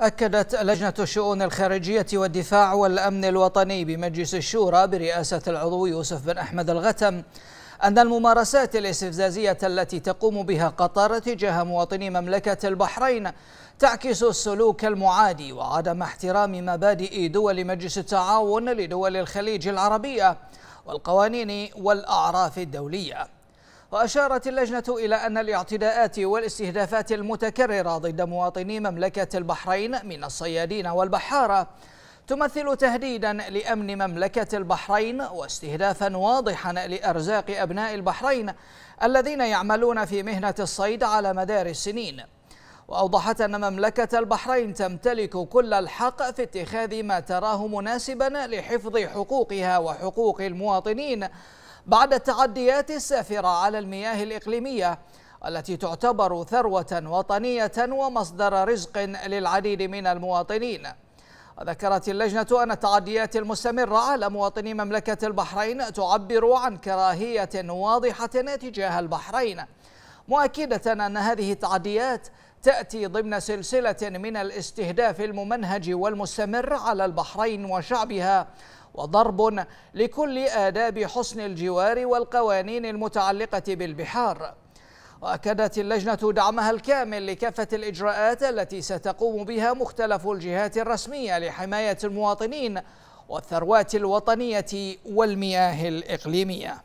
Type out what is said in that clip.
أكدت لجنة الشؤون الخارجية والدفاع والأمن الوطني بمجلس الشورى برئاسة العضو يوسف بن أحمد الغتم أن الممارسات الاستفزازية التي تقوم بها قطر تجاه مواطني مملكة البحرين تعكس السلوك المعادي وعدم احترام مبادئ دول مجلس التعاون لدول الخليج العربية والقوانين والأعراف الدولية وأشارت اللجنة إلى أن الاعتداءات والاستهدافات المتكررة ضد مواطني مملكة البحرين من الصيادين والبحارة تمثل تهديدا لأمن مملكة البحرين واستهدافا واضحا لأرزاق أبناء البحرين الذين يعملون في مهنة الصيد على مدار السنين وأوضحت أن مملكة البحرين تمتلك كل الحق في اتخاذ ما تراه مناسبا لحفظ حقوقها وحقوق المواطنين بعد التعديات السافرة على المياه الإقليمية التي تعتبر ثروة وطنية ومصدر رزق للعديد من المواطنين ذكرت اللجنة أن التعديات المستمرة على مواطني مملكة البحرين تعبر عن كراهية واضحة تجاه البحرين مؤكدة أن هذه التعديات تأتي ضمن سلسلة من الاستهداف الممنهج والمستمر على البحرين وشعبها وضرب لكل آداب حسن الجوار والقوانين المتعلقة بالبحار وأكدت اللجنة دعمها الكامل لكافة الإجراءات التي ستقوم بها مختلف الجهات الرسمية لحماية المواطنين والثروات الوطنية والمياه الإقليمية